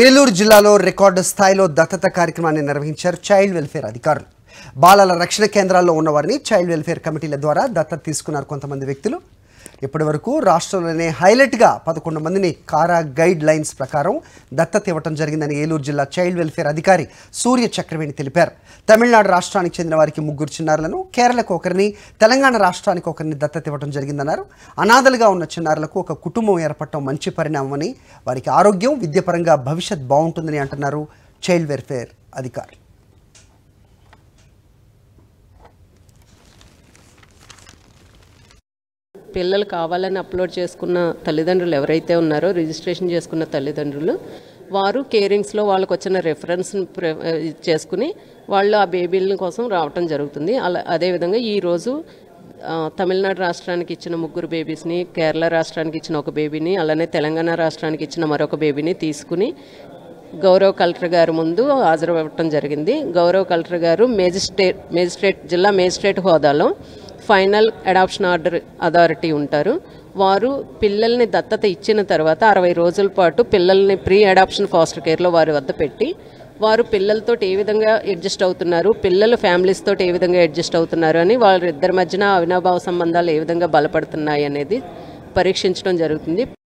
ఏలూరు జిల్లాలో రికార్డు స్థాయిలో దత్తత కార్యక్రమాన్ని నిర్వహించారు చైల్డ్ వెల్ఫేర్ అధికారులు బాలల రక్షణ కేంద్రాల్లో ఉన్నవారిని చైల్డ్ వెల్ఫేర్ కమిటీల ద్వారా దత్తత తీసుకున్నారు కొంతమంది వ్యక్తులు ఇప్పటి వరకు రాష్ట్రంలోనే హైలైట్గా పదకొండు మందిని కారా గైడ్ లైన్స్ ప్రకారం దత్తత ఇవ్వటం జరిగిందని ఏలూరు జిల్లా చైల్డ్ వెల్ఫేర్ అధికారి సూర్య చక్రవేణి తెలిపారు తమిళనాడు రాష్ట్రానికి చెందిన వారికి ముగ్గురు చిన్నారులను కేరళకు ఒకరిని తెలంగాణ రాష్ట్రానికి ఒకరిని దత్తత ఇవ్వటం జరిగిందన్నారు అనాథలుగా ఉన్న చిన్నారులకు ఒక కుటుంబం ఏర్పడటం మంచి పరిణామమని వారికి ఆరోగ్యం విద్యపరంగా భవిష్యత్ బాగుంటుందని అంటున్నారు చైల్డ్ వెల్ఫేర్ అధికారి పిల్లలు కావాలని అప్లోడ్ చేసుకున్న తల్లిదండ్రులు ఎవరైతే ఉన్నారో రిజిస్ట్రేషన్ చేసుకున్న తల్లిదండ్రులు వారు కేరింగ్స్లో వాళ్ళకు వచ్చిన రెఫరెన్స్ని చేసుకుని వాళ్ళు ఆ బేబీల కోసం రావటం జరుగుతుంది అలా అదేవిధంగా ఈరోజు తమిళనాడు రాష్ట్రానికి ఇచ్చిన ముగ్గురు బేబీస్ని కేరళ రాష్ట్రానికి ఇచ్చిన ఒక బేబీని అలానే తెలంగాణ రాష్ట్రానికి ఇచ్చిన మరొక బేబీని తీసుకుని గౌరవ్ కలెక్టర్ గారు ముందు హాజరవ్వటం జరిగింది గౌరవ్ కలెక్టర్ గారు మేజిస్ట్రేట్ మేజిస్ట్రేట్ జిల్లా మేజిస్ట్రేట్ హోదాలో ఫైనల్ అడాప్షన్ ఆర్డర్ అథారిటీ ఉంటారు వారు పిల్లల్ని దత్తత ఇచ్చిన తర్వాత అరవై రోజుల పాటు పిల్లల్ని ప్రీ అడాప్షన్ ఫాస్టర్ కేర్లో వారి వద్ద పెట్టి వారు పిల్లలతో ఏ విధంగా అడ్జస్ట్ అవుతున్నారు పిల్లలు ఫ్యామిలీస్తో ఏ విధంగా అడ్జస్ట్ అవుతున్నారు అని వాళ్ళిద్దరి మధ్యన అవినాభావ సంబంధాలు ఏ విధంగా బలపడుతున్నాయి అనేది పరీక్షించడం జరుగుతుంది